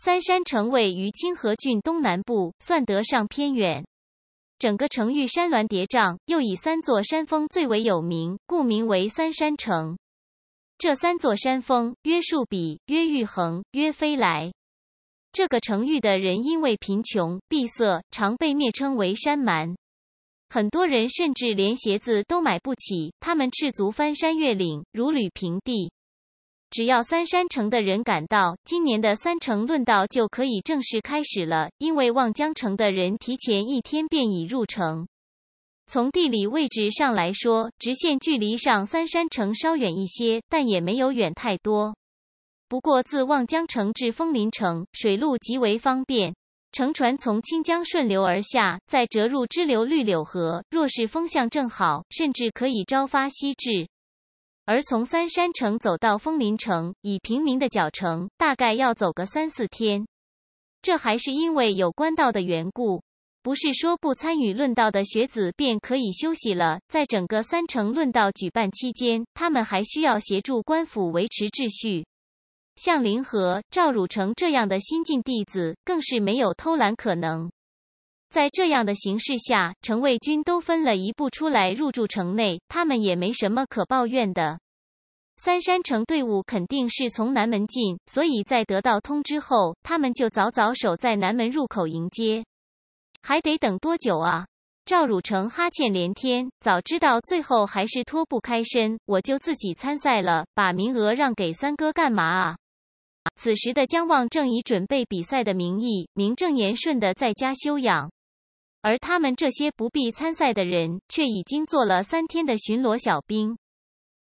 三山城位于清河郡东南部，算得上偏远。整个城域山峦叠嶂，又以三座山峰最为有名，故名为三山城。这三座山峰，约树笔、约玉横、约飞来。这个城域的人因为贫穷、闭塞，常被蔑称为山蛮。很多人甚至连鞋子都买不起，他们赤足翻山越岭，如履平地。只要三山城的人赶到，今年的三城论道就可以正式开始了。因为望江城的人提前一天便已入城。从地理位置上来说，直线距离上三山城稍远一些，但也没有远太多。不过自望江城至枫林城，水路极为方便，乘船从清江顺流而下，再折入支流绿柳河，若是风向正好，甚至可以朝发夕至。而从三山城走到枫林城，以平民的脚程，大概要走个三四天。这还是因为有官道的缘故，不是说不参与论道的学子便可以休息了。在整个三城论道举办期间，他们还需要协助官府维持秩序。像林和、赵汝成这样的新晋弟子，更是没有偷懒可能。在这样的形势下，城卫军都分了一步出来入驻城内，他们也没什么可抱怨的。三山城队伍肯定是从南门进，所以在得到通知后，他们就早早守在南门入口迎接。还得等多久啊？赵汝成哈欠连天，早知道最后还是脱不开身，我就自己参赛了，把名额让给三哥干嘛啊？此时的姜望正以准备比赛的名义，名正言顺的在家休养。而他们这些不必参赛的人，却已经做了三天的巡逻小兵，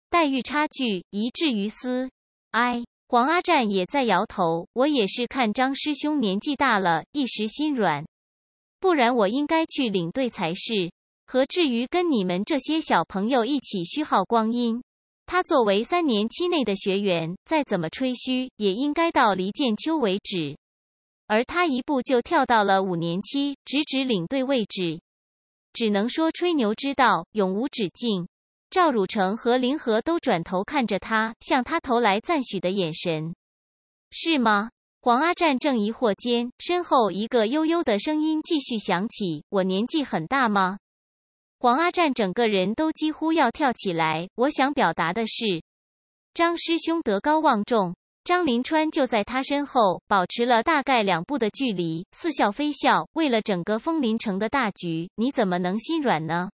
待遇差距一至于斯。哎，黄阿战也在摇头。我也是看张师兄年纪大了，一时心软，不然我应该去领队才是，何至于跟你们这些小朋友一起虚耗光阴？他作为三年期内的学员，再怎么吹嘘，也应该到离剑秋为止。而他一步就跳到了五年期，直指领队位置，只能说吹牛之道永无止境。赵汝成和林和都转头看着他，向他投来赞许的眼神。是吗？黄阿战正疑惑间，身后一个悠悠的声音继续响起：“我年纪很大吗？”黄阿战整个人都几乎要跳起来。我想表达的是，张师兄德高望重。张林川就在他身后，保持了大概两步的距离，似笑非笑。为了整个枫林城的大局，你怎么能心软呢？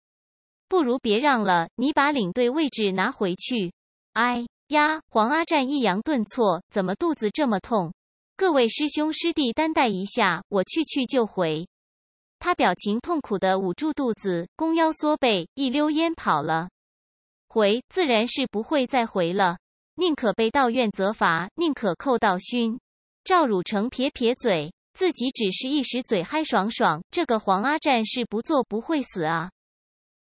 不如别让了，你把领队位置拿回去。哎呀，黄阿战抑扬顿挫，怎么肚子这么痛？各位师兄师弟担待一下，我去去就回。他表情痛苦的捂住肚子，弓腰缩背，一溜烟跑了。回自然是不会再回了。宁可被道院责罚，宁可扣道勋。赵汝成撇撇嘴，自己只是一时嘴嗨爽爽。这个黄阿战是不做不会死啊！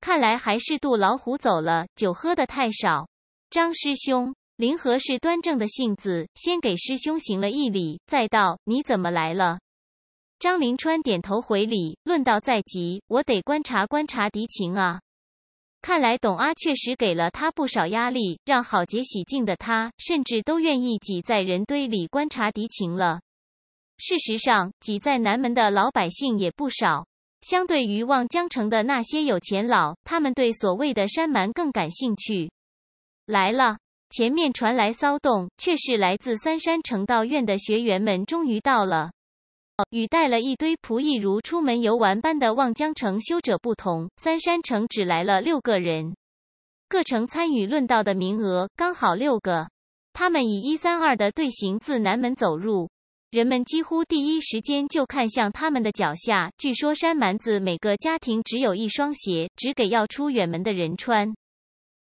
看来还是杜老虎走了，酒喝的太少。张师兄，林和是端正的性子，先给师兄行了一礼，再道：“你怎么来了？”张林川点头回礼。论道在即，我得观察观察敌情啊。看来董阿确实给了他不少压力，让郝杰喜静的他，甚至都愿意挤在人堆里观察敌情了。事实上，挤在南门的老百姓也不少。相对于望江城的那些有钱佬，他们对所谓的山蛮更感兴趣。来了，前面传来骚动，却是来自三山城道院的学员们终于到了。与带了一堆仆役如出门游玩般的望江城修者不同，三山城只来了六个人。各城参与论道的名额刚好六个，他们以一三二的队形自南门走入。人们几乎第一时间就看向他们的脚下。据说山蛮子每个家庭只有一双鞋，只给要出远门的人穿，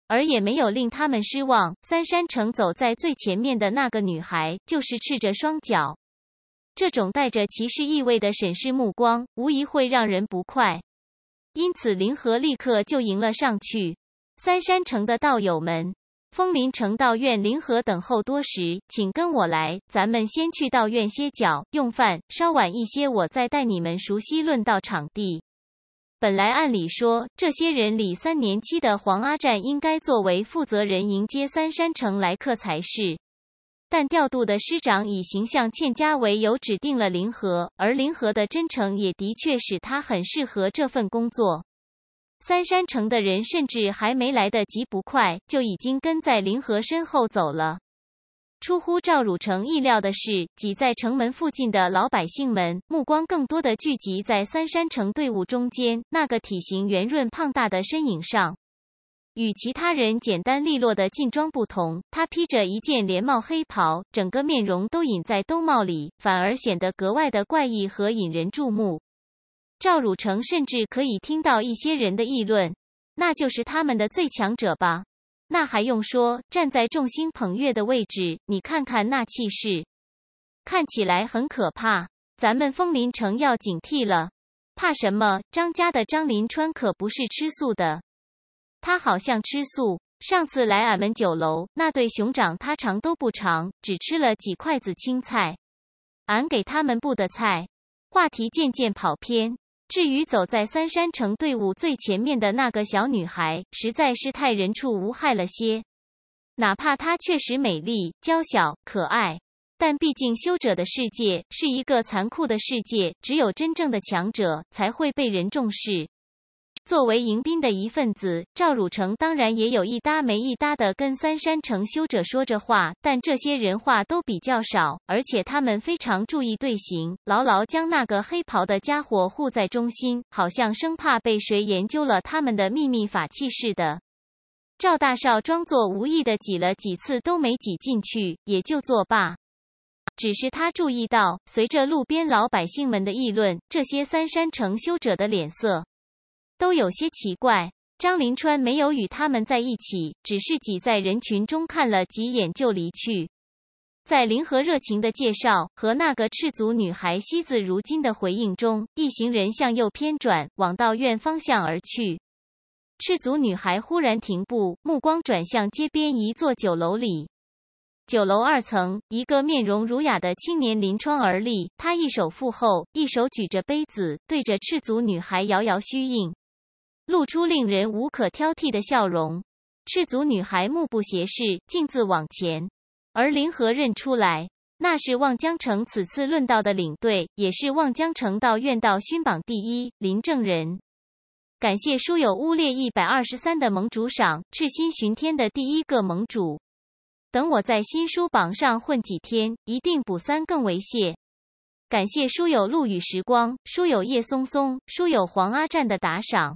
而也没有令他们失望。三山城走在最前面的那个女孩就是赤着双脚。这种带着歧视意味的审视目光，无疑会让人不快。因此，林河立刻就迎了上去。三山城的道友们，风林城道院，林河等候多时，请跟我来，咱们先去道院歇脚用饭，稍晚一些，我再带你们熟悉论道场地。本来按理说，这些人里三年期的黄阿战应该作为负责人迎接三山城来客才是。但调度的师长以形象欠佳为由指定了林和，而林和的真诚也的确使他很适合这份工作。三山城的人甚至还没来得及不快，就已经跟在林和身后走了。出乎赵汝成意料的是，挤在城门附近的老百姓们目光更多的聚集在三山城队伍中间那个体型圆润胖大的身影上。与其他人简单利落的劲装不同，他披着一件连帽黑袍，整个面容都隐在兜帽里，反而显得格外的怪异和引人注目。赵汝成甚至可以听到一些人的议论，那就是他们的最强者吧？那还用说，站在众星捧月的位置，你看看那气势，看起来很可怕。咱们风林城要警惕了，怕什么？张家的张林川可不是吃素的。他好像吃素。上次来俺们酒楼，那对熊掌他尝都不尝，只吃了几筷子青菜。俺给他们布的菜。话题渐渐跑偏。至于走在三山城队伍最前面的那个小女孩，实在是太人畜无害了些。哪怕她确实美丽、娇小、可爱，但毕竟修者的世界是一个残酷的世界，只有真正的强者才会被人重视。作为迎宾的一份子，赵汝成当然也有一搭没一搭的跟三山城修者说着话，但这些人话都比较少，而且他们非常注意队形，牢牢将那个黑袍的家伙护在中心，好像生怕被谁研究了他们的秘密法器似的。赵大少装作无意的挤了几次都没挤进去，也就作罢。只是他注意到，随着路边老百姓们的议论，这些三山城修者的脸色。都有些奇怪，张林川没有与他们在一起，只是挤在人群中看了几眼就离去。在林和热情的介绍和那个赤足女孩西子如今的回应中，一行人向右偏转，往道院方向而去。赤足女孩忽然停步，目光转向街边一座酒楼里。酒楼二层，一个面容儒雅的青年临窗而立，他一手负后，一手举着杯子，对着赤足女孩摇摇虚应。露出令人无可挑剔的笑容，赤足女孩目不斜视，径自往前。而林河认出来，那是望江城此次论道的领队，也是望江城道院道勋榜第一林正人。感谢书友乌列一百二十三的盟主赏，赤心巡天的第一个盟主。等我在新书榜上混几天，一定补三更为谢。感谢书友陆羽时光、书友叶松松、书友黄阿战的打赏。